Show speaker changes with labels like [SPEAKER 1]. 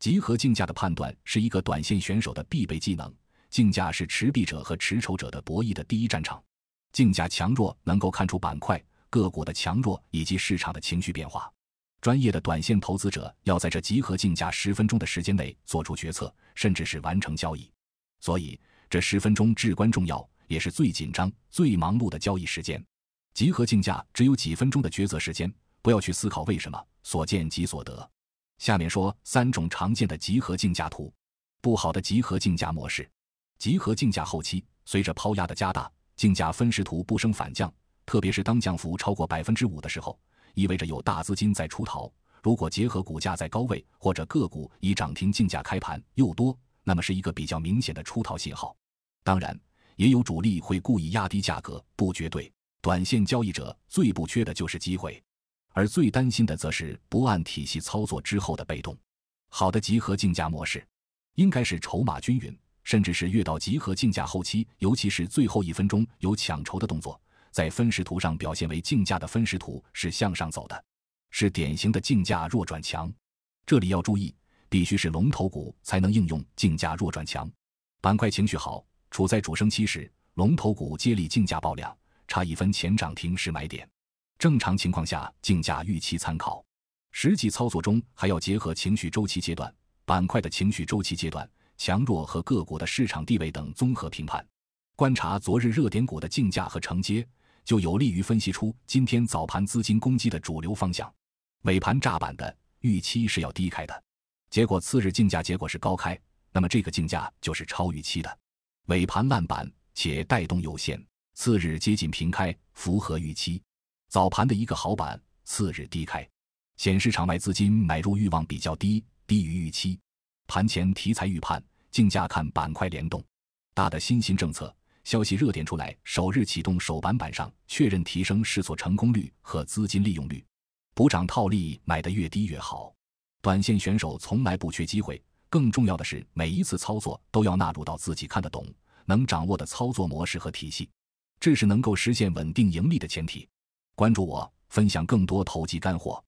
[SPEAKER 1] 集合竞价的判断是一个短线选手的必备技能。竞价是持币者和持筹者的博弈的第一战场，竞价强弱能够看出板块、个股的强弱以及市场的情绪变化。专业的短线投资者要在这集合竞价十分钟的时间内做出决策，甚至是完成交易，所以这十分钟至关重要，也是最紧张、最忙碌的交易时间。集合竞价只有几分钟的抉择时间，不要去思考为什么，所见即所得。下面说三种常见的集合竞价图，不好的集合竞价模式。集合竞价后期，随着抛压的加大，竞价分时图不升反降，特别是当降幅超过百分之五的时候，意味着有大资金在出逃。如果结合股价在高位，或者个股以涨停竞价开盘又多，那么是一个比较明显的出逃信号。当然，也有主力会故意压低价格，不绝对。短线交易者最不缺的就是机会。而最担心的则是不按体系操作之后的被动。好的集合竞价模式，应该是筹码均匀，甚至是越到集合竞价后期，尤其是最后一分钟有抢筹的动作，在分时图上表现为竞价的分时图是向上走的，是典型的竞价弱转强。这里要注意，必须是龙头股才能应用竞价弱转强。板块情绪好，处在主升期时，龙头股接力竞价爆量，差一分钱涨停是买点。正常情况下，竞价预期参考，实际操作中还要结合情绪周期阶段、板块的情绪周期阶段强弱和个股的市场地位等综合评判。观察昨日热点股的竞价和承接，就有利于分析出今天早盘资金攻击的主流方向。尾盘炸板的预期是要低开的，结果次日竞价结果是高开，那么这个竞价就是超预期的。尾盘烂板且带动有限，次日接近平开，符合预期。早盘的一个好板，次日低开，显示场外资金买入欲望比较低，低于预期。盘前题材预判，竞价看板块联动，大的新兴政策消息热点出来，首日启动首板板上确认提升试错成功率和资金利用率，补涨套利买的越低越好。短线选手从来不缺机会，更重要的是每一次操作都要纳入到自己看得懂、能掌握的操作模式和体系，这是能够实现稳定盈利的前提。关注我，分享更多投机干货。